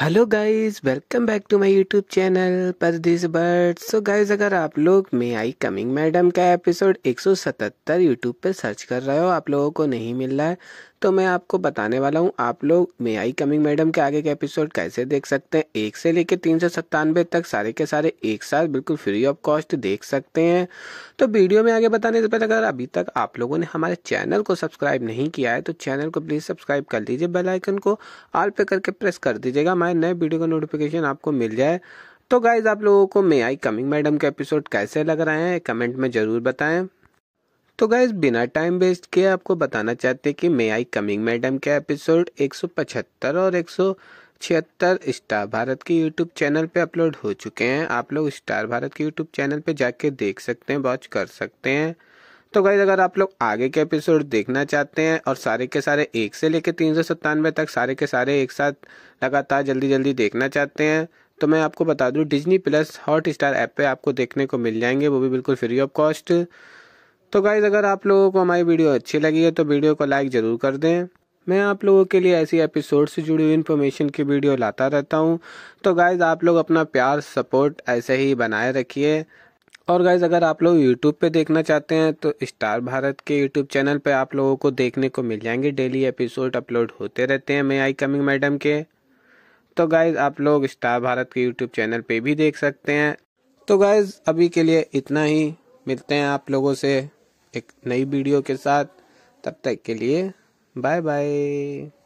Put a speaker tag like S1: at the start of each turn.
S1: hello guys welcome back to my YouTube channel this bird so guys अगर आप लोग may I coming madam का episode 177 YouTube पे search कर रहे हो आप लोगों को नहीं मिल रहा है तो मैं आपको बताने वाला हूँ आप लोग मे आई कमिंग मैडम के आगे के एपिसोड कैसे देख सकते हैं एक से लेकर तीन सौ सत्तानवे तक सारे के सारे एक साथ बिल्कुल फ्री ऑफ कॉस्ट देख सकते हैं तो वीडियो में आगे बताने से पहले अगर अभी तक आप लोगों ने हमारे चैनल को सब्सक्राइब नहीं किया है तो चैनल को प्लीज़ सब्सक्राइब कर लीजिए बेलाइकन को ऑल पे करके प्रेस कर दीजिएगा हमारे नए वीडियो का नोटिफिकेशन आपको मिल जाए तो गाइज आप लोगों को मे आई कमिंग मैडम के एपिसोड कैसे लग रहे हैं कमेंट में ज़रूर बताएं तो गाइज बिना टाइम वेस्ट किए आपको बताना चाहते हैं कि मे आई कमिंग मैडम के एपिसोड 175 और 176 स्टार भारत के यूट्यूब चैनल पे अपलोड हो चुके हैं आप लोग स्टार भारत के यूट्यूब चैनल पे जाके देख सकते हैं वॉच कर सकते हैं तो गाइज अगर आप लोग आगे के एपिसोड देखना चाहते हैं और सारे के सारे एक से लेकर तीन सौ सत्तानवे तक सारे के सारे एक साथ लगातार जल्दी जल्दी देखना चाहते हैं तो मैं आपको बता दूं Disney plus Hotstar app पे आपको देखने को मिल जाएंगे वो भी बिल्कुल फ्री ऑफ कॉस्ट तो गाइज अगर आप लोगों को हमारी वीडियो अच्छी लगी है तो वीडियो को लाइक ज़रूर कर दें मैं आप लोगों के लिए ऐसी एपिसोड से जुड़ी हुई इन्फॉर्मेशन की वीडियो लाता रहता हूँ तो गाइज आप लोग अपना प्यार सपोर्ट ऐसे ही बनाए रखिए और गाइज अगर आप लोग यूट्यूब पे देखना चाहते हैं तो स्टार भारत के यूट्यूब चैनल पे आप लोगों को देखने को मिल जाएंगे डेली एपिसोड अपलोड होते रहते हैं मैं आई कमिंग मैडम के तो गाइज आप लोग स्टार भारत के यूट्यूब चैनल पे भी देख सकते हैं तो गाइज अभी के लिए इतना ही मिलते हैं आप लोगों से एक नई वीडियो के साथ तब तक के लिए बाय बाय